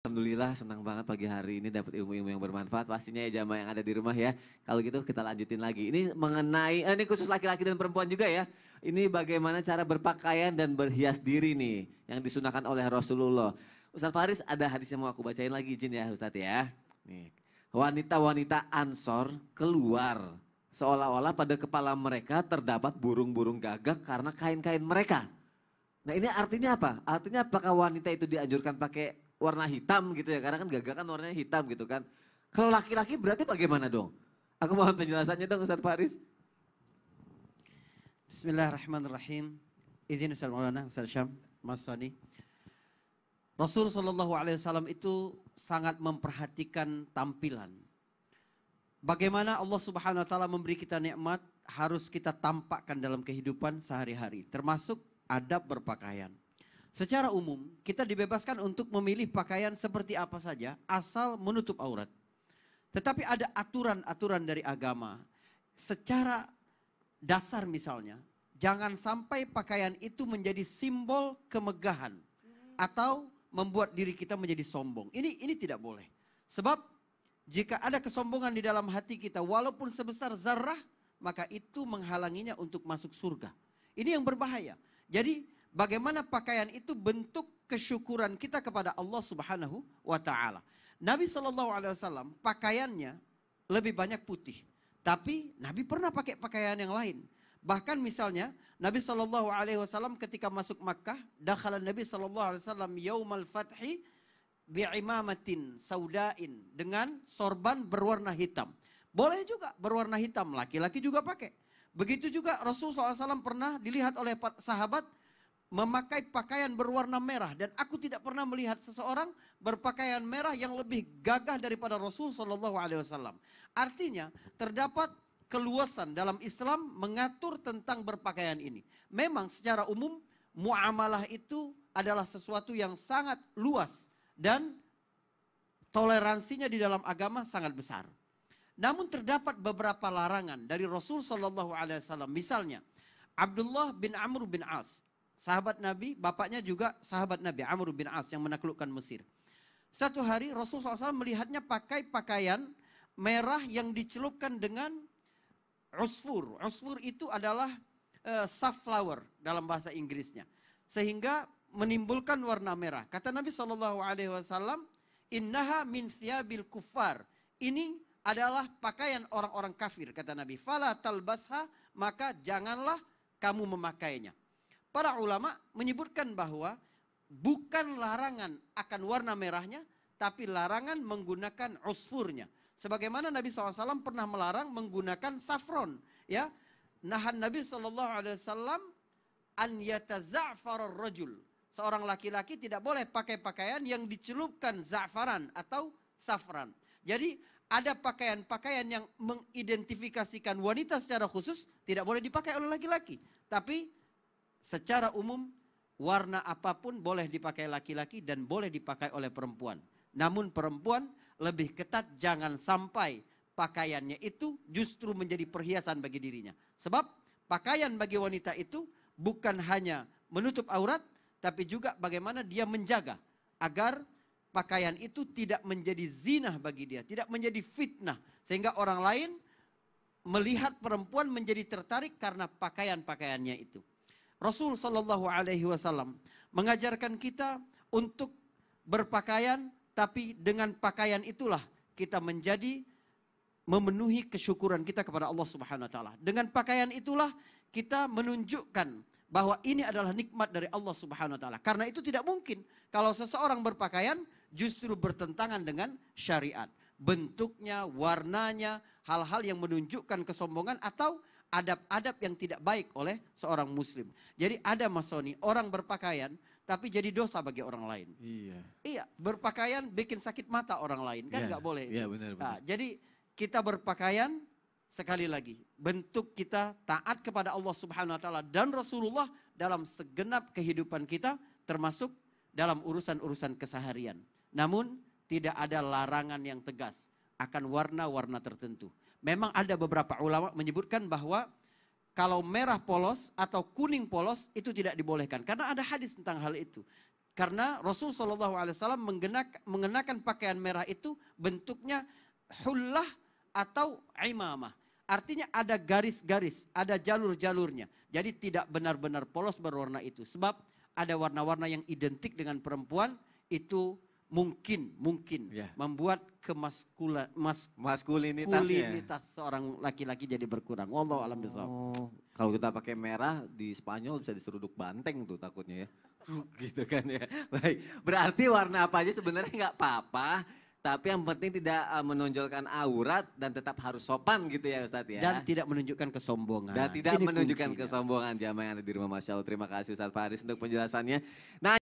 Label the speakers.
Speaker 1: Alhamdulillah senang banget pagi hari ini dapat ilmu-ilmu yang bermanfaat pastinya ya jamaah yang ada di rumah ya. Kalau gitu kita lanjutin lagi. Ini mengenai eh, ini khusus laki-laki dan perempuan juga ya. Ini bagaimana cara berpakaian dan berhias diri nih yang disunahkan oleh Rasulullah. Ustaz Faris ada hadis yang mau aku bacain lagi izin ya Ustaz ya. Nih. Wanita-wanita Ansor keluar seolah-olah pada kepala mereka terdapat burung-burung gagak karena kain-kain mereka. Nah ini artinya apa? Artinya apakah wanita itu dianjurkan pakai warna hitam gitu ya, karena kan gagak kan warnanya hitam gitu kan. Kalau laki-laki berarti bagaimana dong? Aku mohon
Speaker 2: penjelasannya dong Ustaz Faris. Bismillahirrahmanirrahim. Izin Ustaz Maulana, Ustaz Syam, Mas Sani Rasul Shallallahu Alaihi Wasallam itu sangat memperhatikan tampilan. Bagaimana Allah Subhanahu Wa Taala memberi kita nikmat harus kita tampakkan dalam kehidupan sehari-hari, termasuk adab berpakaian. Secara umum, kita dibebaskan untuk memilih pakaian seperti apa saja asal menutup aurat. Tetapi ada aturan-aturan dari agama. Secara dasar misalnya, jangan sampai pakaian itu menjadi simbol kemegahan atau membuat diri kita menjadi sombong. Ini ini tidak boleh. Sebab jika ada kesombongan di dalam hati kita walaupun sebesar zarah, maka itu menghalanginya untuk masuk surga. Ini yang berbahaya. Jadi Bagaimana pakaian itu bentuk kesyukuran kita kepada Allah Subhanahu wa taala. Nabi Shallallahu alaihi wasallam pakaiannya lebih banyak putih. Tapi Nabi pernah pakai pakaian yang lain. Bahkan misalnya Nabi Shallallahu alaihi wasallam ketika masuk Makkah, dakhala Nabi Shallallahu alaihi wasallam yaumal fathi bi'imamatin saudain dengan sorban berwarna hitam. Boleh juga berwarna hitam, laki-laki juga pakai. Begitu juga Rasul SAW pernah dilihat oleh sahabat memakai pakaian berwarna merah dan aku tidak pernah melihat seseorang berpakaian merah yang lebih gagah daripada Rasul Shallallahu Alaihi Wasallam. Artinya terdapat keluasan dalam Islam mengatur tentang berpakaian ini. Memang secara umum muamalah itu adalah sesuatu yang sangat luas dan toleransinya di dalam agama sangat besar. Namun terdapat beberapa larangan dari Rasul Shallallahu Alaihi Wasallam. Misalnya Abdullah bin Amr bin As sahabat Nabi, bapaknya juga sahabat Nabi, Amr bin As yang menaklukkan Mesir. Satu hari Rasul SAW melihatnya pakai pakaian merah yang dicelupkan dengan usfur. Usfur itu adalah uh, safflower dalam bahasa Inggrisnya. Sehingga menimbulkan warna merah. Kata Nabi Shallallahu Alaihi Wasallam, innaha min thiabil kufar. Ini adalah pakaian orang-orang kafir kata Nabi. Fala talbasha maka janganlah kamu memakainya para ulama menyebutkan bahwa bukan larangan akan warna merahnya, tapi larangan menggunakan usfurnya. Sebagaimana Nabi SAW pernah melarang menggunakan saffron. Ya, nahan Nabi SAW an yataza'far rajul. Seorang laki-laki tidak boleh pakai pakaian yang dicelupkan za'faran atau safran. Jadi ada pakaian-pakaian yang mengidentifikasikan wanita secara khusus tidak boleh dipakai oleh laki-laki. Tapi secara umum warna apapun boleh dipakai laki-laki dan boleh dipakai oleh perempuan. Namun perempuan lebih ketat jangan sampai pakaiannya itu justru menjadi perhiasan bagi dirinya. Sebab pakaian bagi wanita itu bukan hanya menutup aurat tapi juga bagaimana dia menjaga agar pakaian itu tidak menjadi zinah bagi dia, tidak menjadi fitnah sehingga orang lain melihat perempuan menjadi tertarik karena pakaian-pakaiannya itu. Rasul Shallallahu Alaihi Wasallam mengajarkan kita untuk berpakaian, tapi dengan pakaian itulah kita menjadi memenuhi kesyukuran kita kepada Allah Subhanahu Wa Taala. Dengan pakaian itulah kita menunjukkan bahwa ini adalah nikmat dari Allah Subhanahu Wa Taala. Karena itu tidak mungkin kalau seseorang berpakaian justru bertentangan dengan syariat bentuknya, warnanya, hal-hal yang menunjukkan kesombongan atau adab-adab yang tidak baik oleh seorang muslim. Jadi ada masoni, orang berpakaian tapi jadi dosa bagi orang lain. Iya. Iya, berpakaian bikin sakit mata orang lain, kan iya, nggak yeah. boleh. Iya, benar, benar. Nah, jadi kita berpakaian sekali lagi, bentuk kita taat kepada Allah Subhanahu wa taala dan Rasulullah dalam segenap kehidupan kita termasuk dalam urusan-urusan keseharian. Namun tidak ada larangan yang tegas akan warna-warna tertentu. Memang ada beberapa ulama menyebutkan bahwa kalau merah polos atau kuning polos itu tidak dibolehkan karena ada hadis tentang hal itu. Karena Rasul saw mengenakan pakaian merah itu bentuknya hullah atau imamah. Artinya ada garis-garis, ada jalur-jalurnya. Jadi tidak benar-benar polos berwarna itu. Sebab ada warna-warna yang identik dengan perempuan itu mungkin mungkin ya. membuat kemaskula mas, maskulinitas seorang laki-laki jadi berkurang. Wallahu alam Oh,
Speaker 1: kalau kita pakai merah di Spanyol bisa diseruduk banteng tuh takutnya ya. gitu kan ya. Baik, berarti warna apa aja sebenarnya nggak apa-apa. Tapi yang penting tidak eh, menonjolkan aurat dan tetap harus sopan gitu ya Ustadz ya. Dan tidak
Speaker 2: menunjukkan kesombongan. Dan tidak Ini menunjukkan kuncinya.
Speaker 1: kesombongan jamaah yang ada di rumah Masya Allah. Terima kasih Ustadz Faris untuk penjelasannya. Nah,